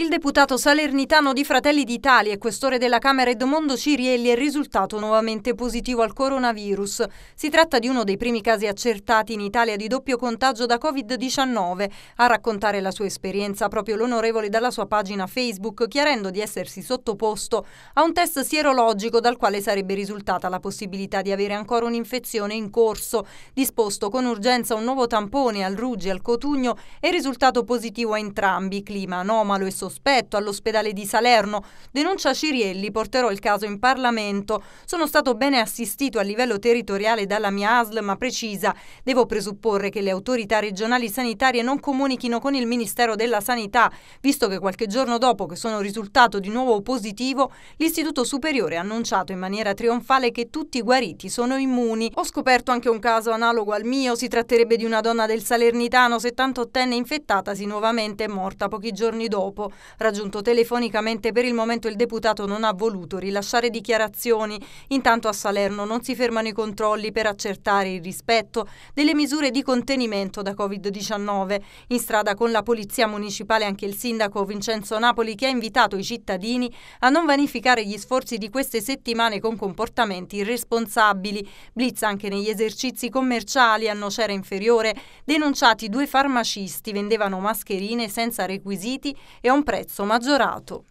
Il deputato salernitano di Fratelli d'Italia e questore della Camera Edmondo Cirielli è risultato nuovamente positivo al coronavirus. Si tratta di uno dei primi casi accertati in Italia di doppio contagio da Covid-19. A raccontare la sua esperienza proprio l'onorevole dalla sua pagina Facebook, chiarendo di essersi sottoposto a un test sierologico dal quale sarebbe risultata la possibilità di avere ancora un'infezione in corso. Disposto con urgenza un nuovo tampone al Ruggi e al Cotugno è risultato positivo a entrambi, clima anomalo e sottotitolo sospetto all'ospedale di Salerno. Denuncia Cirielli, porterò il caso in Parlamento. Sono stato bene assistito a livello territoriale dalla mia ASL, ma precisa, devo presupporre che le autorità regionali sanitarie non comunichino con il Ministero della Sanità, visto che qualche giorno dopo che sono risultato di nuovo positivo, l'Istituto Superiore ha annunciato in maniera trionfale che tutti i guariti sono immuni. Ho scoperto anche un caso analogo al mio, si tratterebbe di una donna del Salernitano, 78enne infettatasi nuovamente e morta pochi giorni dopo. Raggiunto telefonicamente per il momento il deputato non ha voluto rilasciare dichiarazioni. Intanto a Salerno non si fermano i controlli per accertare il rispetto delle misure di contenimento da Covid-19. In strada con la Polizia Municipale anche il sindaco Vincenzo Napoli che ha invitato i cittadini a non vanificare gli sforzi di queste settimane con comportamenti irresponsabili. Blitz anche negli esercizi commerciali a Nocera Inferiore. Denunciati due farmacisti vendevano mascherine senza requisiti e a un prezzo maggiorato.